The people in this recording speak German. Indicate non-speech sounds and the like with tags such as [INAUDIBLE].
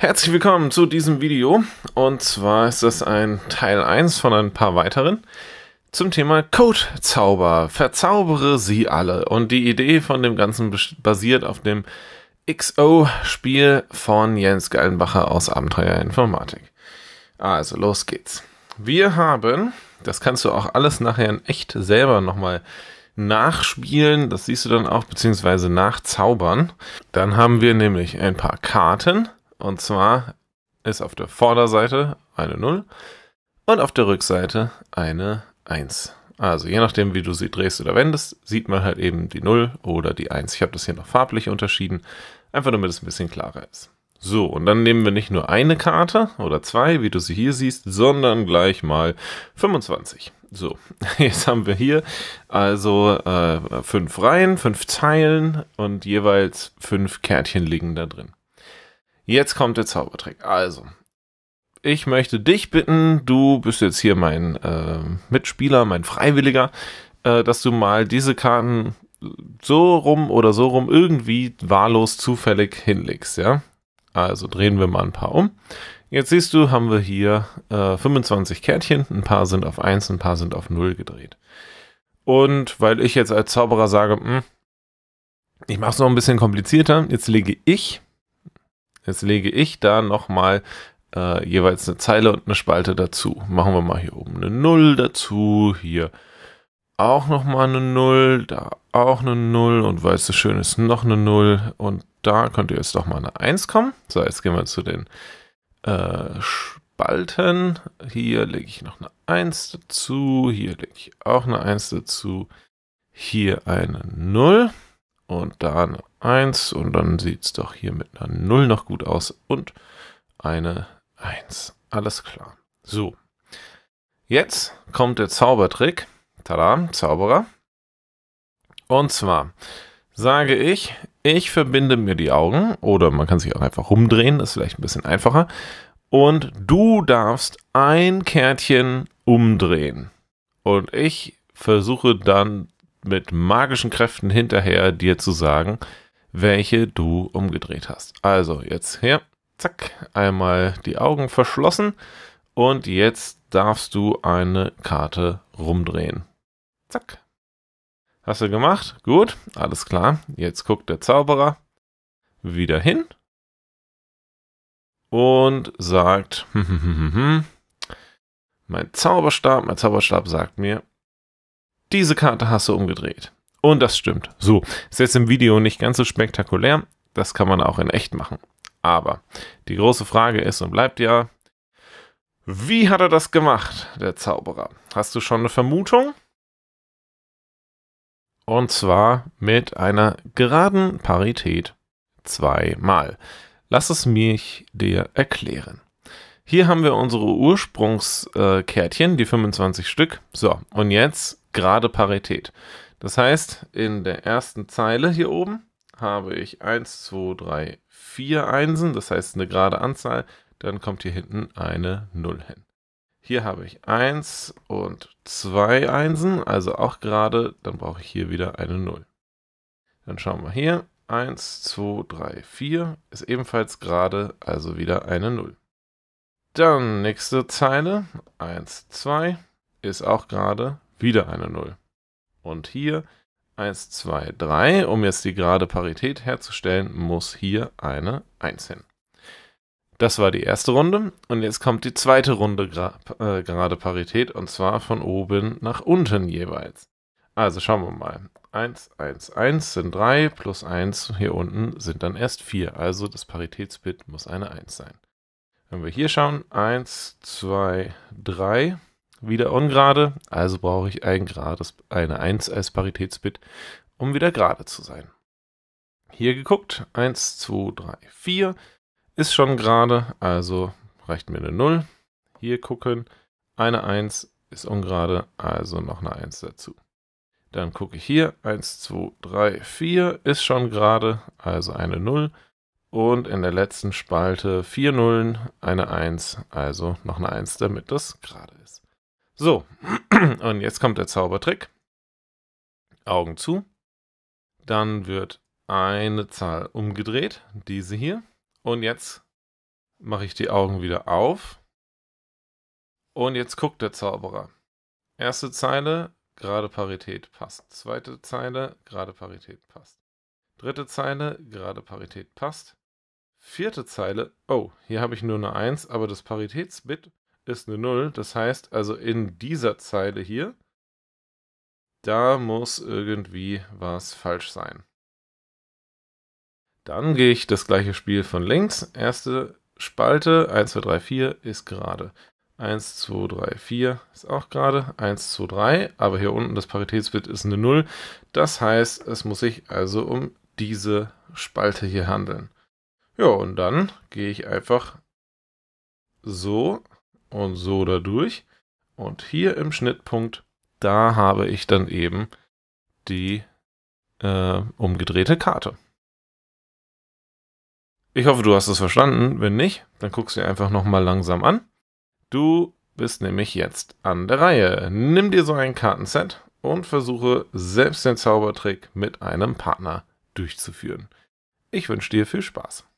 Herzlich willkommen zu diesem Video und zwar ist das ein Teil 1 von ein paar weiteren zum Thema Codezauber. Verzaubere sie alle und die Idee von dem Ganzen basiert auf dem XO-Spiel von Jens Geilenbacher aus Abenteuer Informatik. Also los geht's. Wir haben, das kannst du auch alles nachher in echt selber nochmal nachspielen, das siehst du dann auch, beziehungsweise nachzaubern. Dann haben wir nämlich ein paar Karten und zwar ist auf der Vorderseite eine 0 und auf der Rückseite eine 1. Also je nachdem, wie du sie drehst oder wendest, sieht man halt eben die 0 oder die 1. Ich habe das hier noch farblich unterschieden, einfach damit es ein bisschen klarer ist. So, und dann nehmen wir nicht nur eine Karte oder zwei, wie du sie hier siehst, sondern gleich mal 25. So, [LAUGHS] jetzt haben wir hier also äh, fünf Reihen, fünf Zeilen und jeweils fünf Kärtchen liegen da drin. Jetzt kommt der Zaubertrick. Also, ich möchte dich bitten, du bist jetzt hier mein äh, Mitspieler, mein Freiwilliger, äh, dass du mal diese Karten so rum oder so rum irgendwie wahllos zufällig hinlegst, ja? Also drehen wir mal ein paar um. Jetzt siehst du, haben wir hier äh, 25 Kärtchen, ein paar sind auf 1, ein paar sind auf 0 gedreht. Und weil ich jetzt als Zauberer sage, mh, hm, ich mache es noch ein bisschen komplizierter, jetzt lege ich Jetzt lege ich da nochmal äh, jeweils eine Zeile und eine Spalte dazu. Machen wir mal hier oben eine 0 dazu, hier auch nochmal eine 0, da auch eine 0 und weil es so schön ist, noch eine 0 und da könnte jetzt doch mal eine 1 kommen. So, jetzt gehen wir zu den äh, Spalten. Hier lege ich noch eine 1 dazu, hier lege ich auch eine 1 dazu, hier eine 0 und da eine 1 und dann sieht es doch hier mit einer 0 noch gut aus und eine 1. Alles klar. So, jetzt kommt der Zaubertrick. Tada, Zauberer. Und zwar sage ich, ich verbinde mir die Augen oder man kann sich auch einfach rumdrehen, das ist vielleicht ein bisschen einfacher. Und du darfst ein Kärtchen umdrehen. Und ich versuche dann mit magischen Kräften hinterher, dir zu sagen, welche du umgedreht hast. Also jetzt her, zack, einmal die Augen verschlossen und jetzt darfst du eine Karte rumdrehen. Zack. Hast du gemacht? Gut, alles klar. Jetzt guckt der Zauberer wieder hin und sagt, [LAUGHS] mein Zauberstab, mein Zauberstab sagt mir, diese Karte hast du umgedreht. Und das stimmt. So, ist jetzt im Video nicht ganz so spektakulär. Das kann man auch in echt machen. Aber die große Frage ist und bleibt ja, wie hat er das gemacht, der Zauberer? Hast du schon eine Vermutung? Und zwar mit einer geraden Parität zweimal. Lass es mich dir erklären. Hier haben wir unsere Ursprungskärtchen, die 25 Stück. So, und jetzt gerade Parität. Das heißt, in der ersten Zeile hier oben habe ich 1, 2, 3, 4 Einsen, das heißt eine gerade Anzahl, dann kommt hier hinten eine 0 hin. Hier habe ich 1 und 2 Einsen, also auch gerade, dann brauche ich hier wieder eine 0. Dann schauen wir hier, 1, 2, 3, 4 ist ebenfalls gerade, also wieder eine 0. Dann nächste Zeile, 1, 2 ist auch gerade, wieder eine 0. Und hier 1, 2, 3. Um jetzt die gerade Parität herzustellen, muss hier eine 1 hin. Das war die erste Runde und jetzt kommt die zweite Runde gra äh, gerade Parität und zwar von oben nach unten jeweils. Also schauen wir mal. 1, 1, 1 sind 3 plus 1 hier unten sind dann erst 4. Also das Paritätsbit muss eine 1 sein. Wenn wir hier schauen, 1, 2, 3 wieder ungerade, also brauche ich ein gerades, eine 1 als Paritätsbit, um wieder gerade zu sein. Hier geguckt, 1, 2, 3, 4 ist schon gerade, also reicht mir eine 0. Hier gucken, eine 1 ist ungerade, also noch eine 1 dazu. Dann gucke ich hier, 1, 2, 3, 4 ist schon gerade, also eine 0. Und in der letzten Spalte 4 Nullen, eine 1, also noch eine 1, damit das gerade ist. So, [CLEARS THROAT] und jetzt kommt der Zaubertrick. Augen zu. Dann wird eine Zahl umgedreht, diese hier. Und jetzt mache ich die Augen wieder auf. Und jetzt guckt der Zauberer. Erste Zeile, gerade Parität passt. Zweite Zeile, gerade Parität passt. Dritte Zeile, gerade Parität passt. Vierte Zeile, oh, hier habe ich nur eine 1, aber das Paritätsbit ist eine 0. Das heißt also in dieser Zeile hier, da muss irgendwie was falsch sein. Dann gehe ich das gleiche Spiel von links. Erste Spalte, 1, 2, 3, 4 ist gerade. 1, 2, 3, 4 ist auch gerade. 1, 2, 3, aber hier unten das Paritätsbit ist eine 0. Das heißt, es muss sich also um diese Spalte hier handeln. Ja, und dann gehe ich einfach so und so dadurch. Und hier im Schnittpunkt, da habe ich dann eben die äh, umgedrehte Karte. Ich hoffe, du hast es verstanden. Wenn nicht, dann guckst du dir einfach nochmal langsam an. Du bist nämlich jetzt an der Reihe. Nimm dir so ein Kartenset und versuche selbst den Zaubertrick mit einem Partner durchzuführen. Ich wünsche dir viel Spaß.